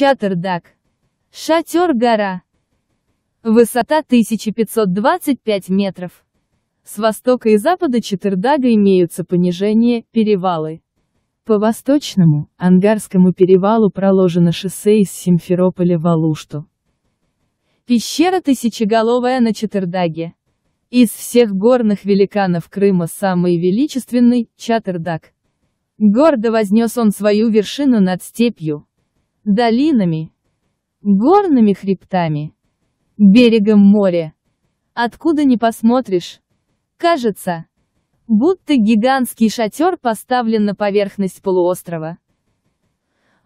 Чатырдак. Шатер-гора. Высота 1525 метров. С востока и запада Чатырдага имеются понижения, перевалы. По восточному, Ангарскому перевалу проложено шоссе из Симферополя в Алушту. Пещера Тысячеголовая на Чатырдаге. Из всех горных великанов Крыма самый величественный – Чатердаг. Гордо вознес он свою вершину над степью долинами, горными хребтами, берегом моря. Откуда не посмотришь, кажется, будто гигантский шатер поставлен на поверхность полуострова.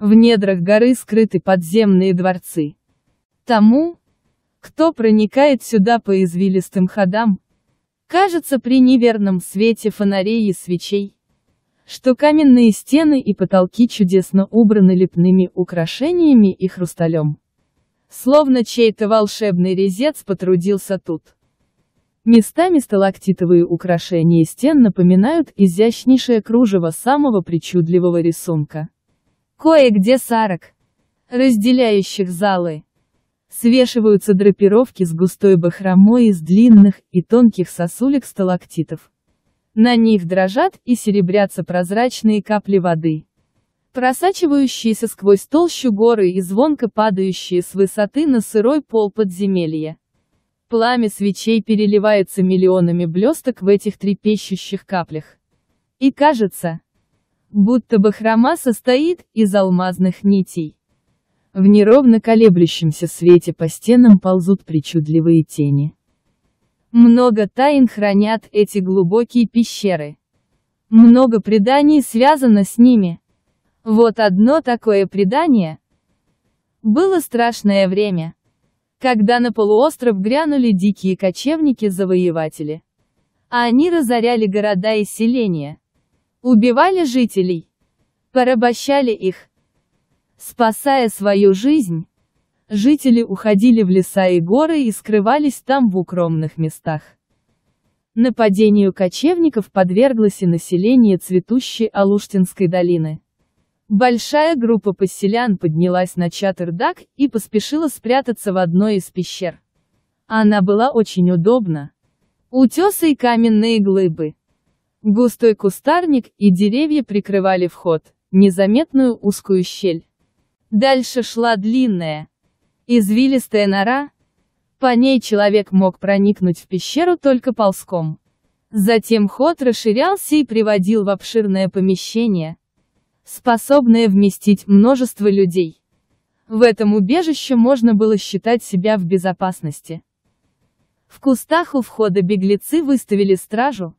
В недрах горы скрыты подземные дворцы. Тому, кто проникает сюда по извилистым ходам, кажется при неверном свете фонарей и свечей, что каменные стены и потолки чудесно убраны лепными украшениями и хрусталем. Словно чей-то волшебный резец потрудился тут. Местами сталактитовые украшения стен напоминают изящнейшее кружево самого причудливого рисунка. Кое-где сарок, разделяющих залы, свешиваются драпировки с густой бахромой из длинных и тонких сосулек сталактитов. На них дрожат и серебрятся прозрачные капли воды, просачивающиеся сквозь толщу горы и звонко падающие с высоты на сырой пол подземелья. Пламя свечей переливается миллионами блесток в этих трепещущих каплях. И кажется, будто бы хрома состоит из алмазных нитей. В неровно колеблющемся свете по стенам ползут причудливые тени. Много тайн хранят эти глубокие пещеры. Много преданий связано с ними. Вот одно такое предание. Было страшное время. Когда на полуостров грянули дикие кочевники-завоеватели. А они разоряли города и селения. Убивали жителей. Порабощали их. Спасая свою жизнь, Жители уходили в леса и горы и скрывались там в укромных местах. Нападению кочевников подверглось и население цветущей Алуштинской долины. Большая группа поселян поднялась на Чатырдак и поспешила спрятаться в одной из пещер. Она была очень удобна. Утесы и каменные глыбы. Густой кустарник и деревья прикрывали вход, незаметную узкую щель. Дальше шла длинная, Извилистая нора, по ней человек мог проникнуть в пещеру только ползком. Затем ход расширялся и приводил в обширное помещение, способное вместить множество людей. В этом убежище можно было считать себя в безопасности. В кустах у входа беглецы выставили стражу,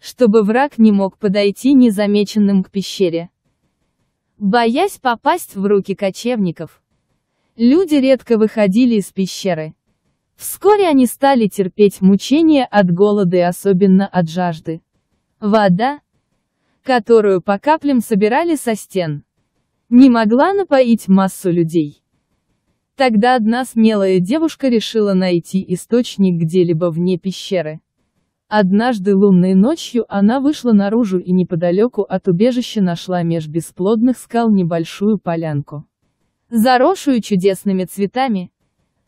чтобы враг не мог подойти незамеченным к пещере. Боясь попасть в руки кочевников, люди редко выходили из пещеры. Вскоре они стали терпеть мучения от голода и особенно от жажды. Вода, которую по каплям собирали со стен, не могла напоить массу людей. Тогда одна смелая девушка решила найти источник где-либо вне пещеры. Однажды лунной ночью она вышла наружу и неподалеку от убежища нашла меж бесплодных скал небольшую полянку заросшую чудесными цветами.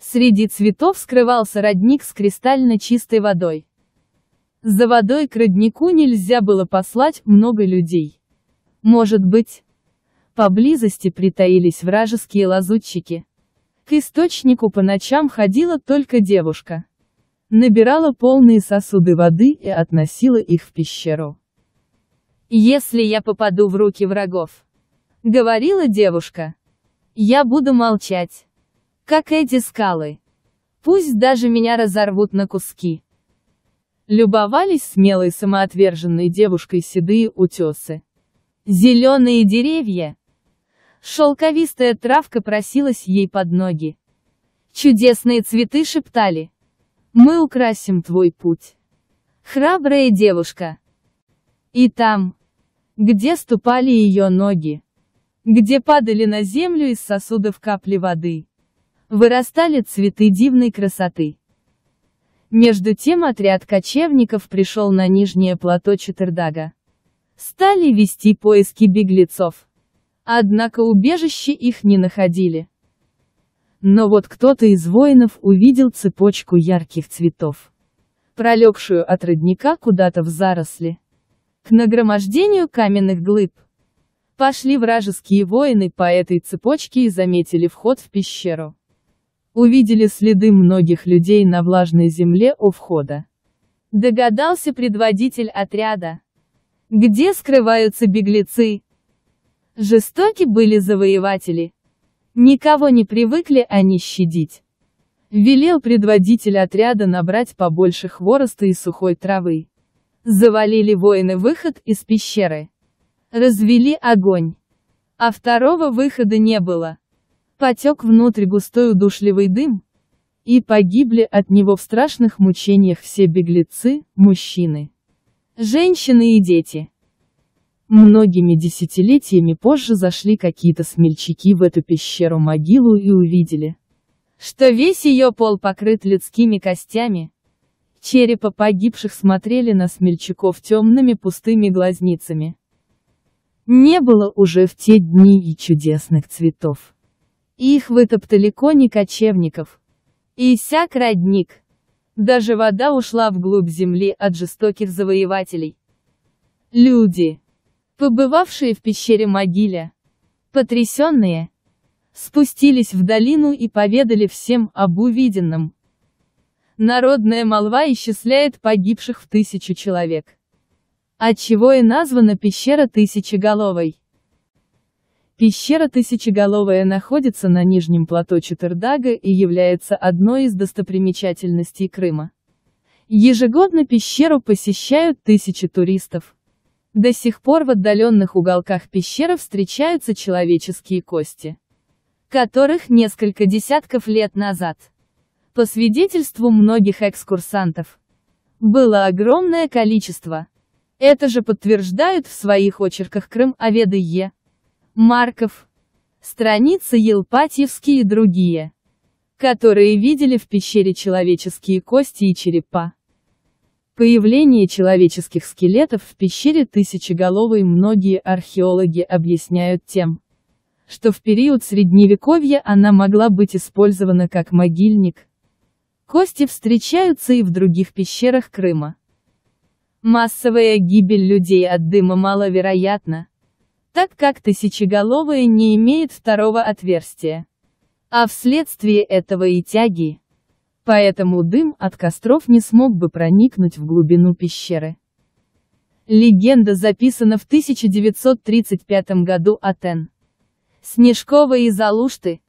Среди цветов скрывался родник с кристально чистой водой. За водой к роднику нельзя было послать много людей. Может быть, поблизости притаились вражеские лазутчики. К источнику по ночам ходила только девушка. Набирала полные сосуды воды и относила их в пещеру. «Если я попаду в руки врагов», — говорила девушка, я буду молчать. Как эти скалы. Пусть даже меня разорвут на куски. Любовались смелой самоотверженной девушкой седые утесы. Зеленые деревья. Шелковистая травка просилась ей под ноги. Чудесные цветы шептали. Мы украсим твой путь. Храбрая девушка. И там, где ступали ее ноги, где падали на землю из сосудов капли воды. Вырастали цветы дивной красоты. Между тем отряд кочевников пришел на нижнее плато Четердага, Стали вести поиски беглецов. Однако убежище их не находили. Но вот кто-то из воинов увидел цепочку ярких цветов, пролегшую от родника куда-то в заросли, к нагромождению каменных глыб. Пошли вражеские воины по этой цепочке и заметили вход в пещеру. Увидели следы многих людей на влажной земле у входа. Догадался предводитель отряда. Где скрываются беглецы? Жестоки были завоеватели. Никого не привыкли они щадить. Велел предводитель отряда набрать побольше хвороста и сухой травы. Завалили воины выход из пещеры. Развели огонь. А второго выхода не было. Потек внутрь густой удушливый дым, и погибли от него в страшных мучениях все беглецы, мужчины, женщины и дети. Многими десятилетиями позже зашли какие-то смельчаки в эту пещеру-могилу и увидели, что весь ее пол покрыт людскими костями. Черепа погибших смотрели на смельчаков темными пустыми глазницами. Не было уже в те дни и чудесных цветов. Их вытоптали кони кочевников. И иссяк родник. Даже вода ушла вглубь земли от жестоких завоевателей. Люди, побывавшие в пещере могиля, потрясенные, спустились в долину и поведали всем об увиденном. Народная молва исчисляет погибших в тысячу человек отчего и названа пещера Тысячеголовой. Пещера Тысячеголовая находится на нижнем плато Четырдага и является одной из достопримечательностей Крыма. Ежегодно пещеру посещают тысячи туристов. До сих пор в отдаленных уголках пещеры встречаются человеческие кости, которых несколько десятков лет назад, по свидетельству многих экскурсантов, было огромное количество. Это же подтверждают в своих очерках Крым Оведы Е. Марков, страница Елпатьевские и другие, которые видели в пещере человеческие кости и черепа. Появление человеческих скелетов в пещере Тысячеголовой многие археологи объясняют тем, что в период Средневековья она могла быть использована как могильник. Кости встречаются и в других пещерах Крыма. Массовая гибель людей от дыма маловероятна, так как тысячеголовая не имеет второго отверстия, а вследствие этого и тяги. Поэтому дым от костров не смог бы проникнуть в глубину пещеры. Легенда записана в 1935 году Атен. Снежкова из Алушты,